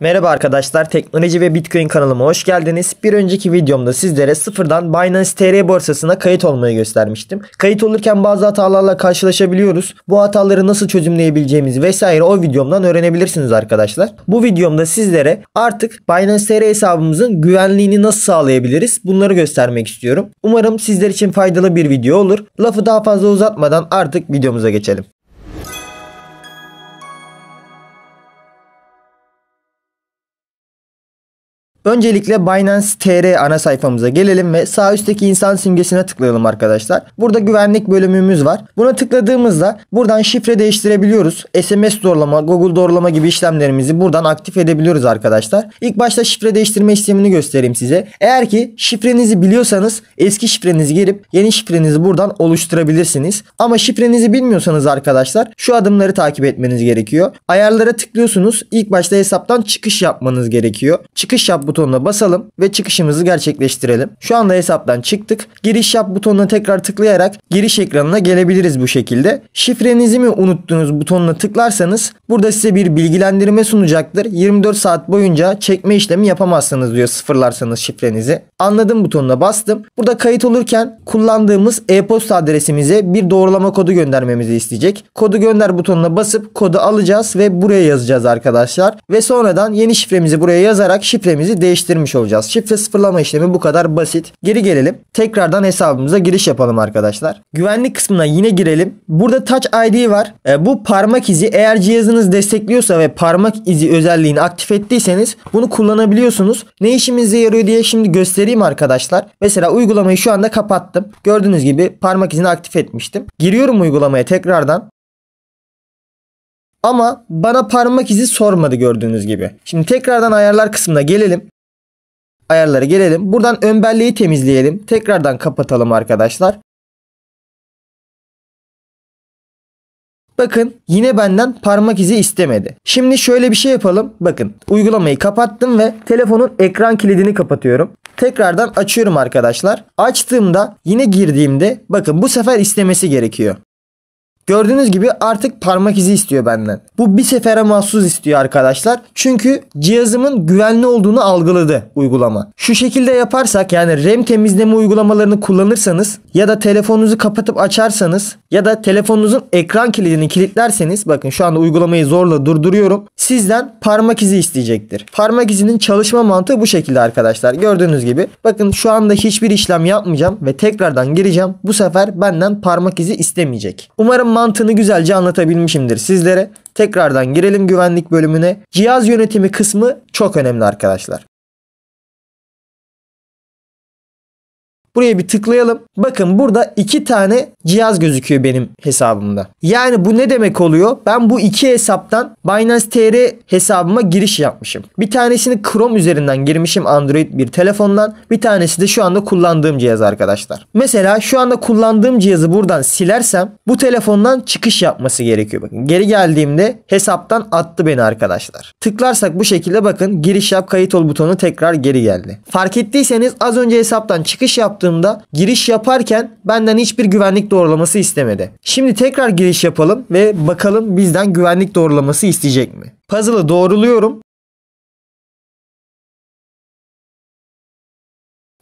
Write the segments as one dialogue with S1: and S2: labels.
S1: Merhaba arkadaşlar teknoloji ve bitcoin kanalıma hoş geldiniz. Bir önceki videomda sizlere sıfırdan Binance TR borsasına kayıt olmayı göstermiştim. Kayıt olurken bazı hatalarla karşılaşabiliyoruz. Bu hataları nasıl çözümleyebileceğimizi vesaire o videomdan öğrenebilirsiniz arkadaşlar. Bu videomda sizlere artık Binance TR hesabımızın güvenliğini nasıl sağlayabiliriz bunları göstermek istiyorum. Umarım sizler için faydalı bir video olur. Lafı daha fazla uzatmadan artık videomuza geçelim. Öncelikle Binance TR ana sayfamıza gelelim ve sağ üstteki insan simgesine tıklayalım arkadaşlar. Burada güvenlik bölümümüz var. Buna tıkladığımızda buradan şifre değiştirebiliyoruz. SMS doğrulama, Google doğrulama gibi işlemlerimizi buradan aktif edebiliyoruz arkadaşlar. İlk başta şifre değiştirme işlemini göstereyim size. Eğer ki şifrenizi biliyorsanız eski şifrenizi girip yeni şifrenizi buradan oluşturabilirsiniz. Ama şifrenizi bilmiyorsanız arkadaşlar şu adımları takip etmeniz gerekiyor. Ayarlara tıklıyorsunuz. İlk başta hesaptan çıkış yapmanız gerekiyor. Çıkış yap butonuna butonuna basalım ve çıkışımızı gerçekleştirelim. Şu anda hesaptan çıktık. Giriş yap butonuna tekrar tıklayarak giriş ekranına gelebiliriz bu şekilde. Şifrenizi mi unuttunuz butonuna tıklarsanız burada size bir bilgilendirme sunacaktır. 24 saat boyunca çekme işlemi yapamazsınız diyor sıfırlarsanız şifrenizi. Anladım butonuna bastım. Burada kayıt olurken kullandığımız e-posta adresimize bir doğrulama kodu göndermemizi isteyecek. Kodu gönder butonuna basıp kodu alacağız ve buraya yazacağız arkadaşlar. Ve sonradan yeni şifremizi buraya yazarak şifremizi değiştireceğiz değiştirmiş olacağız. Şifre sıfırlama işlemi bu kadar basit. Geri gelelim. Tekrardan hesabımıza giriş yapalım arkadaşlar. Güvenlik kısmına yine girelim. Burada Touch ID var. E, bu parmak izi eğer cihazınız destekliyorsa ve parmak izi özelliğini aktif ettiyseniz bunu kullanabiliyorsunuz. Ne işimize yarıyor diye şimdi göstereyim arkadaşlar. Mesela uygulamayı şu anda kapattım. Gördüğünüz gibi parmak izini aktif etmiştim. Giriyorum uygulamaya tekrardan. Ama bana parmak izi sormadı gördüğünüz gibi. Şimdi tekrardan ayarlar kısmına gelelim ayarlara gelelim. Buradan ön temizleyelim. Tekrardan kapatalım arkadaşlar. Bakın yine benden parmak izi istemedi. Şimdi şöyle bir şey yapalım. Bakın uygulamayı kapattım ve telefonun ekran kilidini kapatıyorum. Tekrardan açıyorum arkadaşlar. Açtığımda yine girdiğimde bakın bu sefer istemesi gerekiyor. Gördüğünüz gibi artık parmak izi istiyor benden. Bu bir sefere mahsus istiyor arkadaşlar. Çünkü cihazımın güvenli olduğunu algıladı uygulama. Şu şekilde yaparsak yani RAM temizleme uygulamalarını kullanırsanız ya da telefonunuzu kapatıp açarsanız ya da telefonunuzun ekran kilidini kilitlerseniz bakın şu anda uygulamayı zorla durduruyorum. Sizden parmak izi isteyecektir. Parmak izinin çalışma mantığı bu şekilde arkadaşlar. Gördüğünüz gibi bakın şu anda hiçbir işlem yapmayacağım ve tekrardan gireceğim. Bu sefer benden parmak izi istemeyecek. Umarım mantığını güzelce anlatabilmişimdir sizlere. Tekrardan girelim güvenlik bölümüne. Cihaz yönetimi kısmı çok önemli arkadaşlar. Buraya bir tıklayalım. Bakın burada iki tane cihaz gözüküyor benim hesabımda. Yani bu ne demek oluyor? Ben bu iki hesaptan Binance TR hesabıma giriş yapmışım. Bir tanesini Chrome üzerinden girmişim Android bir telefondan. Bir tanesi de şu anda kullandığım cihaz arkadaşlar. Mesela şu anda kullandığım cihazı buradan silersem bu telefondan çıkış yapması gerekiyor. Bakın geri geldiğimde hesaptan attı beni arkadaşlar. Tıklarsak bu şekilde bakın giriş yap kayıt ol butonu tekrar geri geldi. Fark ettiyseniz az önce hesaptan çıkış yaptı yaptığımda giriş yaparken benden hiçbir güvenlik doğrulaması istemedi. Şimdi tekrar giriş yapalım ve bakalım bizden güvenlik doğrulaması isteyecek mi? Puzzle'ı doğruluyorum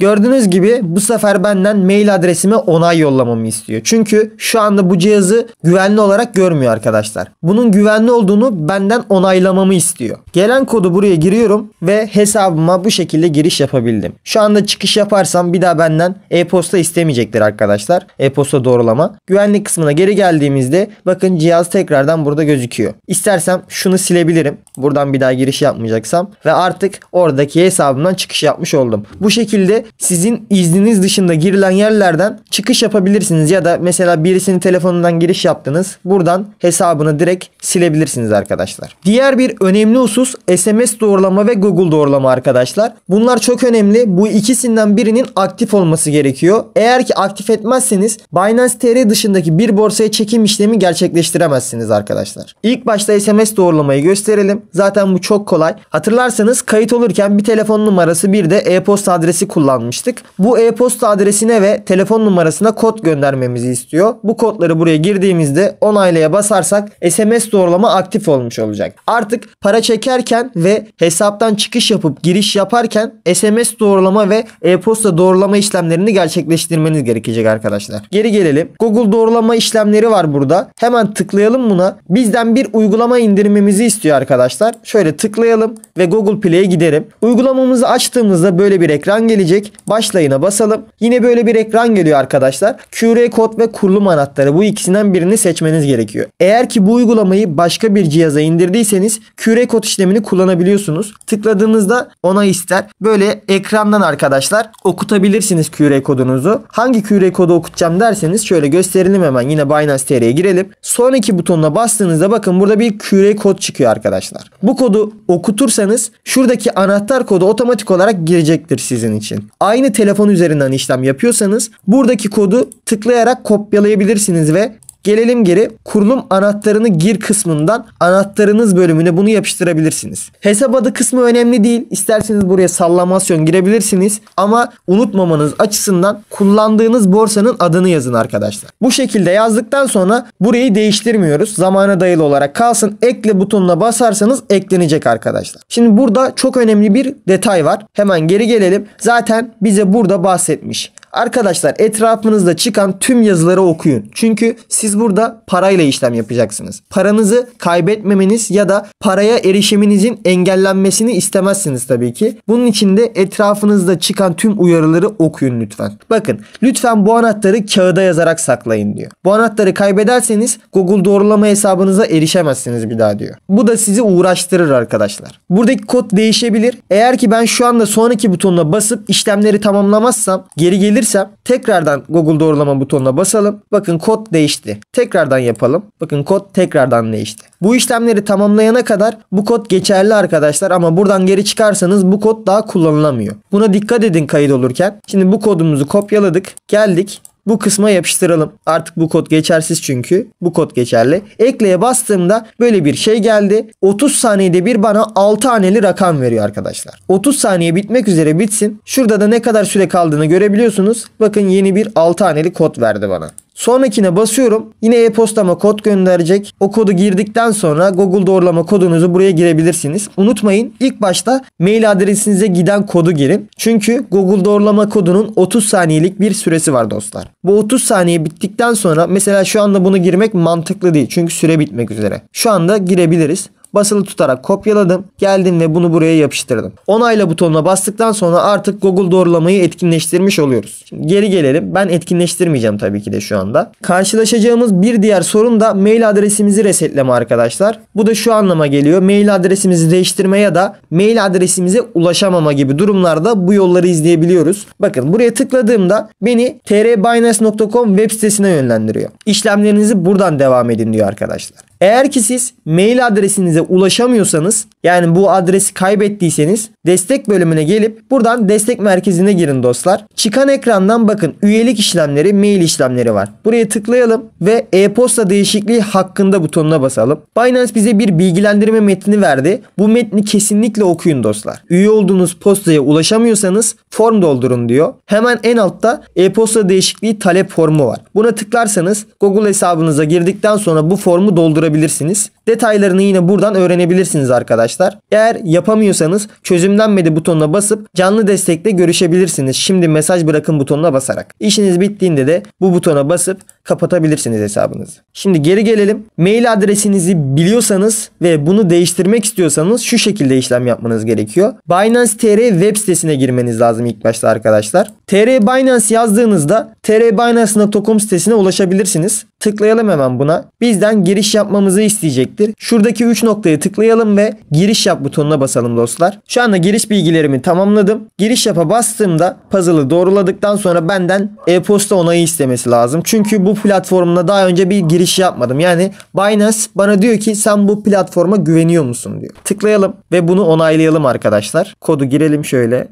S1: Gördüğünüz gibi bu sefer benden mail adresime onay yollamamı istiyor. Çünkü şu anda bu cihazı güvenli olarak görmüyor arkadaşlar. Bunun güvenli olduğunu benden onaylamamı istiyor. Gelen kodu buraya giriyorum ve hesabıma bu şekilde giriş yapabildim. Şu anda çıkış yaparsam bir daha benden e-posta istemeyecektir arkadaşlar. E-posta doğrulama. Güvenlik kısmına geri geldiğimizde bakın cihaz tekrardan burada gözüküyor. İstersem şunu silebilirim. Buradan bir daha giriş yapmayacaksam ve artık oradaki hesabımdan çıkış yapmış oldum. Bu şekilde sizin izniniz dışında girilen yerlerden çıkış yapabilirsiniz. Ya da mesela birisinin telefonundan giriş yaptınız. Buradan hesabını direkt silebilirsiniz arkadaşlar. Diğer bir önemli husus SMS doğrulama ve Google doğrulama arkadaşlar. Bunlar çok önemli. Bu ikisinden birinin aktif olması gerekiyor. Eğer ki aktif etmezseniz Binance TR dışındaki bir borsaya çekim işlemi gerçekleştiremezsiniz arkadaşlar. İlk başta SMS doğrulamayı gösterelim. Zaten bu çok kolay. Hatırlarsanız kayıt olurken bir telefon numarası bir de e-posta adresi kullan almıştık. Bu e-posta adresine ve telefon numarasına kod göndermemizi istiyor. Bu kodları buraya girdiğimizde onaylaya basarsak SMS doğrulama aktif olmuş olacak. Artık para çekerken ve hesaptan çıkış yapıp giriş yaparken SMS doğrulama ve e-posta doğrulama işlemlerini gerçekleştirmeniz gerekecek arkadaşlar. Geri gelelim. Google doğrulama işlemleri var burada. Hemen tıklayalım buna. Bizden bir uygulama indirmemizi istiyor arkadaşlar. Şöyle tıklayalım ve Google Play'e giderim. Uygulamamızı açtığımızda böyle bir ekran gelecek. Başlayına basalım. Yine böyle bir ekran geliyor arkadaşlar. QR kod ve kurulum anahtarı bu ikisinden birini seçmeniz gerekiyor. Eğer ki bu uygulamayı başka bir cihaza indirdiyseniz QR kod işlemini kullanabiliyorsunuz. Tıkladığınızda ona ister. Böyle ekrandan arkadaşlar okutabilirsiniz QR kodunuzu. Hangi QR kodu okutacağım derseniz şöyle gösterelim hemen. Yine Binance TR'ye girelim. Sonraki butonuna bastığınızda bakın burada bir QR kod çıkıyor arkadaşlar. Bu kodu okutursanız şuradaki anahtar kodu otomatik olarak girecektir sizin için aynı telefon üzerinden işlem yapıyorsanız buradaki kodu tıklayarak kopyalayabilirsiniz ve Gelelim geri kurulum anahtarını gir kısmından anahtarınız bölümüne bunu yapıştırabilirsiniz. Hesap adı kısmı önemli değil. İsterseniz buraya sallamasyon girebilirsiniz ama unutmamanız açısından kullandığınız borsanın adını yazın arkadaşlar. Bu şekilde yazdıktan sonra burayı değiştirmiyoruz. Zamana dayalı olarak kalsın. Ekle butonuna basarsanız eklenecek arkadaşlar. Şimdi burada çok önemli bir detay var. Hemen geri gelelim. Zaten bize burada bahsetmiş. Arkadaşlar etrafınızda çıkan tüm yazıları okuyun. Çünkü siz burada parayla işlem yapacaksınız. Paranızı kaybetmemeniz ya da paraya erişiminizin engellenmesini istemezsiniz tabii ki. Bunun için de etrafınızda çıkan tüm uyarıları okuyun lütfen. Bakın lütfen bu anahtarı kağıda yazarak saklayın diyor. Bu anahtarı kaybederseniz Google doğrulama hesabınıza erişemezsiniz bir daha diyor. Bu da sizi uğraştırır arkadaşlar. Buradaki kod değişebilir. Eğer ki ben şu anda sonraki butonuna basıp işlemleri tamamlamazsam geri gelir yapabilirsem tekrardan Google doğrulama butonuna basalım. Bakın kod değişti. Tekrardan yapalım. Bakın kod tekrardan değişti. Bu işlemleri tamamlayana kadar bu kod geçerli arkadaşlar ama buradan geri çıkarsanız bu kod daha kullanılamıyor. Buna dikkat edin kayıt olurken. Şimdi bu kodumuzu kopyaladık. Geldik bu kısma yapıştıralım. Artık bu kod geçersiz çünkü. Bu kod geçerli. Ekleye bastığımda böyle bir şey geldi. 30 saniyede bir bana 6 haneli rakam veriyor arkadaşlar. 30 saniye bitmek üzere bitsin. Şurada da ne kadar süre kaldığını görebiliyorsunuz. Bakın yeni bir 6 haneli kod verdi bana. Sonrakine basıyorum. Yine e-postama kod gönderecek. O kodu girdikten sonra Google doğrulama kodunuzu buraya girebilirsiniz. Unutmayın ilk başta mail adresinize giden kodu girin. Çünkü Google doğrulama kodunun 30 saniyelik bir süresi var dostlar. Bu 30 saniye bittikten sonra mesela şu anda bunu girmek mantıklı değil. Çünkü süre bitmek üzere. Şu anda girebiliriz basılı tutarak kopyaladım. Geldim ve bunu buraya yapıştırdım. Onayla butonuna bastıktan sonra artık Google doğrulamayı etkinleştirmiş oluyoruz. Şimdi geri gelelim. Ben etkinleştirmeyeceğim tabii ki de şu anda. Karşılaşacağımız bir diğer sorun da mail adresimizi resetleme arkadaşlar. Bu da şu anlama geliyor. Mail adresimizi değiştirme ya da mail adresimize ulaşamama gibi durumlarda bu yolları izleyebiliyoruz. Bakın buraya tıkladığımda beni trbinance.com web sitesine yönlendiriyor. İşlemlerinizi buradan devam edin diyor arkadaşlar. Eğer ki siz mail adresinize ulaşamıyorsanız yani bu adresi kaybettiyseniz destek bölümüne gelip buradan destek merkezine girin dostlar. Çıkan ekrandan bakın üyelik işlemleri mail işlemleri var. Buraya tıklayalım ve e-posta değişikliği hakkında butonuna basalım. Binance bize bir bilgilendirme metni verdi. Bu metni kesinlikle okuyun dostlar. Üye olduğunuz postaya ulaşamıyorsanız form doldurun diyor. Hemen en altta e-posta değişikliği talep formu var. Buna tıklarsanız Google hesabınıza girdikten sonra bu formu doldurabilirsiniz olabilirsiniz. Detaylarını yine buradan öğrenebilirsiniz arkadaşlar. Eğer yapamıyorsanız çözümlenmedi butonuna basıp canlı destekle görüşebilirsiniz. Şimdi mesaj bırakın butonuna basarak. İşiniz bittiğinde de bu butona basıp kapatabilirsiniz hesabınızı. Şimdi geri gelelim. Mail adresinizi biliyorsanız ve bunu değiştirmek istiyorsanız şu şekilde işlem yapmanız gerekiyor. Binance TR web sitesine girmeniz lazım ilk başta arkadaşlar. TR Binance yazdığınızda trbinance.com sitesine ulaşabilirsiniz. Tıklayalım hemen buna. Bizden giriş yapmamızı isteyecek gelecektir. Şuradaki 3 noktaya tıklayalım ve giriş yap butonuna basalım dostlar. Şu anda giriş bilgilerimi tamamladım. Giriş yapa bastığımda puzzle'ı doğruladıktan sonra benden e-posta onayı istemesi lazım. Çünkü bu platformla daha önce bir giriş yapmadım. Yani Binance bana diyor ki sen bu platforma güveniyor musun diyor. Tıklayalım ve bunu onaylayalım arkadaşlar. Kodu girelim şöyle.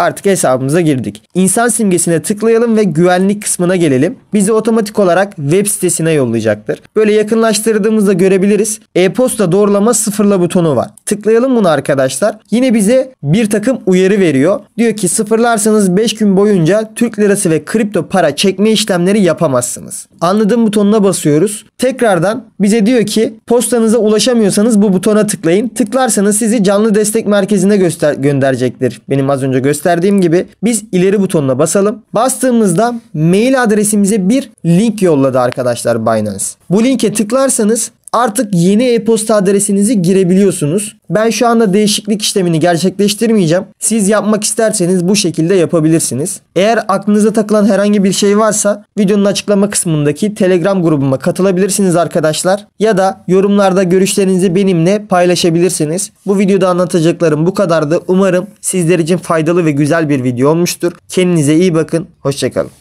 S1: Artık hesabımıza girdik. İnsan simgesine tıklayalım ve güvenlik kısmına gelelim. Bizi otomatik olarak web sitesine yollayacaktır. Böyle yakınlaştırdığımızda görebiliriz. E-posta doğrulama sıfırla butonu var. Tıklayalım bunu arkadaşlar. Yine bize bir takım uyarı veriyor. Diyor ki sıfırlarsanız 5 gün boyunca Türk lirası ve kripto para çekme işlemleri yapamazsınız. Anladığım butonuna basıyoruz. Tekrardan bize diyor ki postanıza ulaşamıyorsanız bu butona tıklayın. Tıklarsanız sizi canlı destek merkezine göster gönderecektir. Benim az önce gösterdiğim gösterdiğim gibi biz ileri butonuna basalım. Bastığımızda mail adresimize bir link yolladı arkadaşlar Binance. Bu linke tıklarsanız artık yeni e-posta adresinizi girebiliyorsunuz. Ben şu anda değişiklik işlemini gerçekleştirmeyeceğim. Siz yapmak isterseniz bu şekilde yapabilirsiniz. Eğer aklınıza takılan herhangi bir şey varsa videonun açıklama kısmındaki Telegram grubuma katılabilirsiniz arkadaşlar. Ya da yorumlarda görüşlerinizi benimle paylaşabilirsiniz. Bu videoda anlatacaklarım bu kadardı. Umarım sizler için faydalı ve güzel bir video olmuştur. Kendinize iyi bakın. Hoşçakalın.